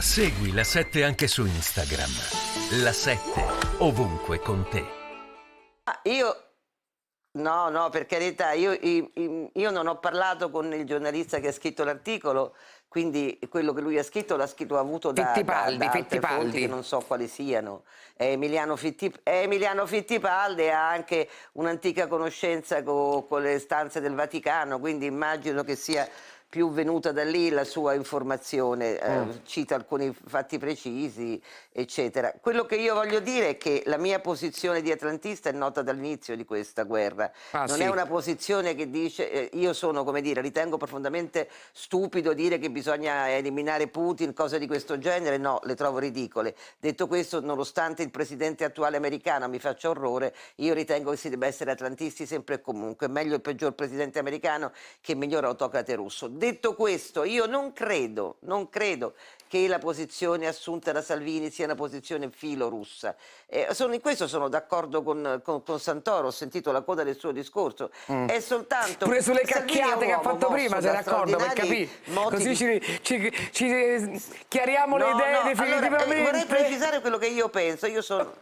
Segui la 7 anche su Instagram. La 7 ovunque con te. Ah, io No, no, per carità, io, io, non ho parlato con il giornalista che ha scritto l'articolo, quindi quello che lui ha scritto l'ha scritto avuto da, Fittipaldi, da, da Fittipaldi. fonti che non so quali siano. È Emiliano, Fittip- è Emiliano Fittipaldi ha anche un'antica conoscenza co- con le stanze del Vaticano, quindi immagino che sia più venuta da lì la sua informazione, eh, mm. cita alcuni fatti precisi, eccetera. Quello che io voglio dire è che la mia posizione di atlantista è nota dall'inizio di questa guerra. Ah, non sì. è una posizione che dice, eh, io sono, come dire, ritengo profondamente stupido dire che bisogna eliminare Putin, cose di questo genere, no, le trovo ridicole. Detto questo, nonostante il presidente attuale americano mi faccia orrore, io ritengo che si debba essere atlantisti sempre e comunque. Meglio il peggior presidente americano che il miglior autocrate russo detto questo, io non credo, non credo che la posizione assunta da Salvini sia una posizione filorussa. Eh, sono, in questo sono d'accordo con, con, con, Santoro, ho sentito la coda del suo discorso. Mm. È soltanto. Pure sulle cacchiate che ha fatto prima, sei d'accordo? Per capire. Così ci, ci, ci chiariamo no, le idee no, definitivamente. Allora, eh, vorrei precisare quello che io penso. Io sono.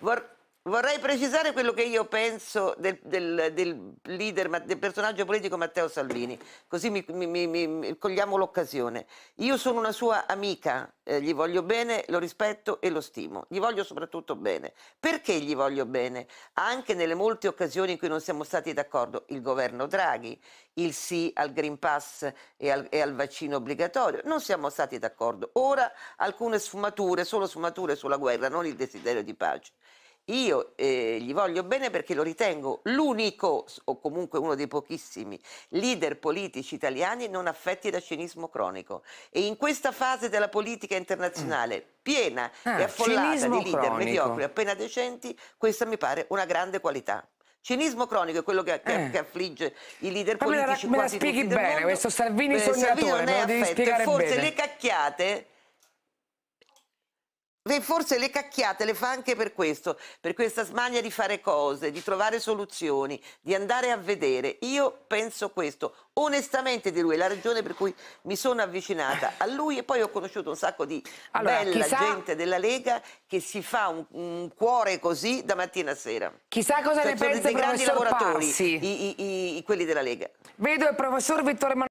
Vor... Vorrei precisare quello che io penso del, del, del, leader, del personaggio politico Matteo Salvini, così mi, mi, mi, cogliamo l'occasione. Io sono una sua amica, eh, gli voglio bene, lo rispetto e lo stimo, gli voglio soprattutto bene. Perché gli voglio bene? Anche nelle molte occasioni in cui non siamo stati d'accordo, il governo Draghi, il sì al Green Pass e al, e al vaccino obbligatorio, non siamo stati d'accordo. Ora alcune sfumature, solo sfumature sulla guerra, non il desiderio di pace io eh, gli voglio bene perché lo ritengo l'unico, o comunque uno dei pochissimi, leader politici italiani non affetti da cinismo cronico. E in questa fase della politica internazionale mm. piena ah, e affollata di leader cronico. mediocri appena decenti, questa mi pare una grande qualità. Cinismo cronico è quello che, che, eh. che affligge i leader Ma politici. Me la, me la spieghi bene, questo Salvini Beh, sognatore, Salvini non è affetto, forse bene. le cacchiate forse le cacchiate le fa anche per questo, per questa smania di fare cose, di trovare soluzioni, di andare a vedere. Io penso questo, onestamente di lui, la ragione per cui mi sono avvicinata a lui e poi ho conosciuto un sacco di allora, bella chissà... gente della Lega che si fa un, un, cuore così da mattina a sera. Chissà cosa cioè, ne pensa dei grandi lavoratori, i, i, i, quelli della Lega. Vedo il professor Vittorio Emanuele